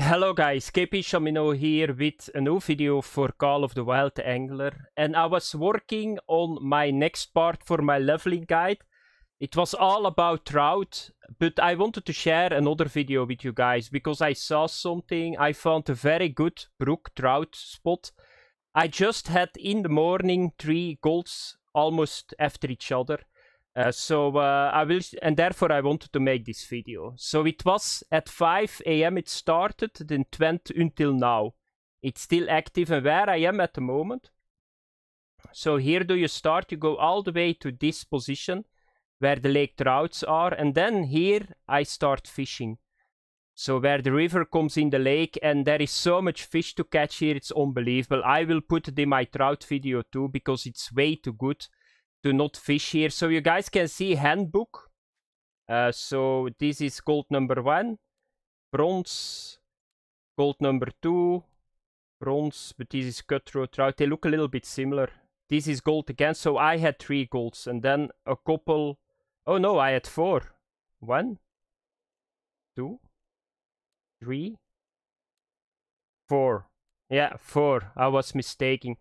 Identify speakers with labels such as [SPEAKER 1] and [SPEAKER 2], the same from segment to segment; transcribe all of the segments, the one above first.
[SPEAKER 1] Hello guys, KP Shamino here with a new video for Call of the Wild Angler and I was working on my next part for my leveling guide. It was all about trout, but I wanted to share another video with you guys because I saw something. I found a very good brook trout spot. I just had in the morning three golds almost after each other uh, so uh, I will, and therefore I wanted to make this video. So it was at 5 a.m. it started, then went until now. It's still active and where I am at the moment. So here do you start, you go all the way to this position where the lake trouts are and then here I start fishing. So where the river comes in the lake and there is so much fish to catch here, it's unbelievable. I will put it in my trout video too because it's way too good do not fish here. So you guys can see handbook. Uh, so this is gold number one, bronze, gold number two, bronze, but this is cutthroat trout. They look a little bit similar. This is gold again, so I had three golds and then a couple. Oh no, I had four. One, two, three, four. Yeah, four. I was mistaken.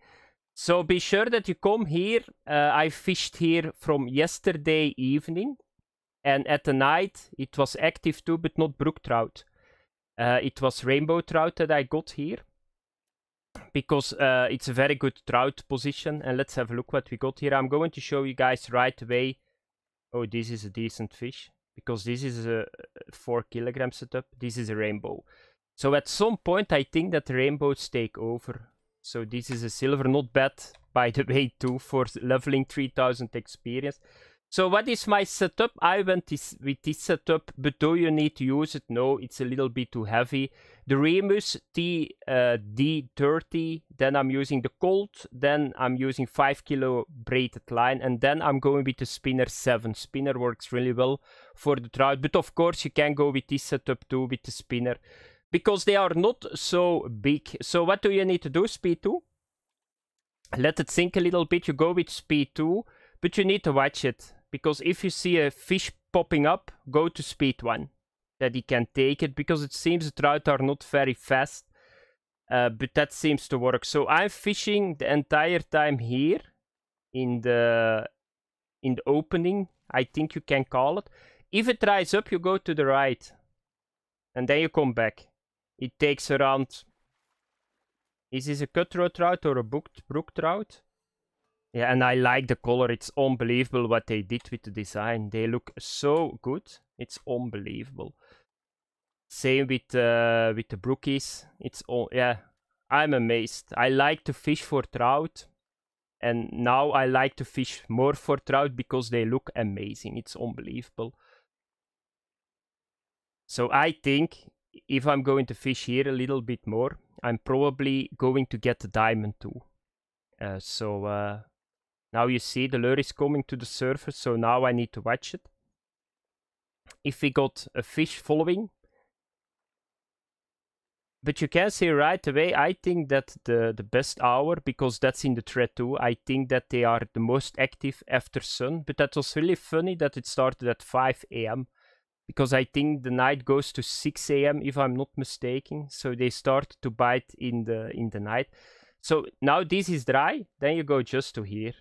[SPEAKER 1] So be sure that you come here. Uh, I fished here from yesterday evening. And at the night, it was active too, but not brook trout. Uh, it was rainbow trout that I got here. Because uh, it's a very good trout position. And let's have a look what we got here. I'm going to show you guys right away. Oh, this is a decent fish. Because this is a 4 kilogram setup. This is a rainbow. So at some point, I think that rainbows take over so this is a silver, not bad, by the way, too, for leveling 3000 experience. So what is my setup? I went this, with this setup, but do you need to use it? No, it's a little bit too heavy. The Remus T, uh, D30, then I'm using the Colt, then I'm using 5 kilo braided line, and then I'm going with the Spinner 7. Spinner works really well for the trout, but of course you can go with this setup too, with the Spinner because they are not so big. So what do you need to do, speed 2? Let it sink a little bit, you go with speed 2, but you need to watch it. Because if you see a fish popping up, go to speed 1. That he can take it, because it seems the trout are not very fast. Uh, but that seems to work. So I'm fishing the entire time here in the in the opening, I think you can call it. If it dries up, you go to the right. And then you come back. It takes around... Is this a cutthroat trout or a booked brook trout? Yeah, and I like the color. It's unbelievable what they did with the design. They look so good. It's unbelievable. Same with uh, with the brookies. It's all yeah. I'm amazed. I like to fish for trout, and now I like to fish more for trout because they look amazing. It's unbelievable. So I think if I'm going to fish here a little bit more, I'm probably going to get the diamond too. Uh, so uh, now you see the lure is coming to the surface, so now I need to watch it. If we got a fish following, but you can see right away, I think that the, the best hour, because that's in the thread too, I think that they are the most active after sun. But that was really funny that it started at 5 a.m because I think the night goes to 6 a.m. if I'm not mistaken. So they start to bite in the in the night. So now this is dry, then you go just to here.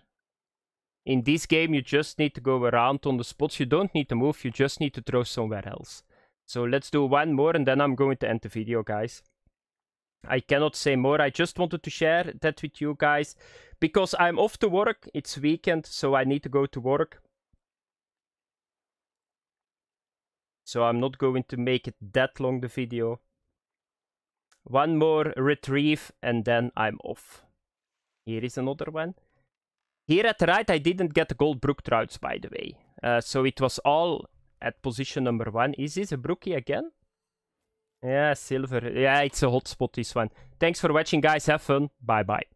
[SPEAKER 1] In this game, you just need to go around on the spots. You don't need to move, you just need to throw somewhere else. So let's do one more and then I'm going to end the video, guys. I cannot say more. I just wanted to share that with you guys because I'm off to work. It's weekend, so I need to go to work. so I'm not going to make it that long the video. One more retrieve and then I'm off. Here is another one. Here at the right I didn't get the gold brook trouts by the way. Uh, so it was all at position number one. Is this a brookie again? Yeah, silver. Yeah, it's a hotspot this one. Thanks for watching guys. Have fun. Bye bye.